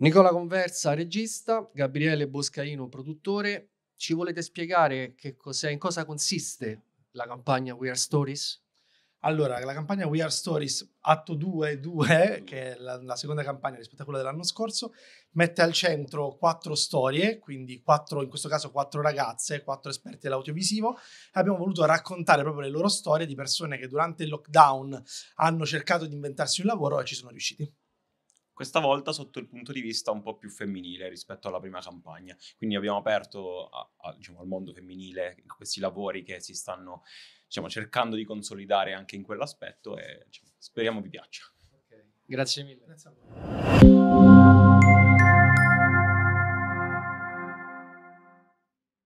Nicola Conversa, regista, Gabriele Boscaino, produttore. Ci volete spiegare che cos'è, in cosa consiste la campagna We Are Stories? Allora, la campagna We Are Stories Atto 2.2, che è la, la, seconda campagna rispetto a quella dell'anno scorso, mette al centro quattro storie, quindi quattro, in questo caso quattro ragazze, quattro esperti dell'audiovisivo. e Abbiamo voluto raccontare proprio le loro storie di persone che durante il lockdown hanno cercato di inventarsi un lavoro e ci sono riusciti questa volta sotto il punto di vista un po' più femminile rispetto alla prima campagna. Quindi abbiamo aperto a, a, diciamo, al mondo femminile questi lavori che si stanno diciamo, cercando di consolidare anche in quell'aspetto e diciamo, speriamo vi piaccia. Okay. Grazie mille. Grazie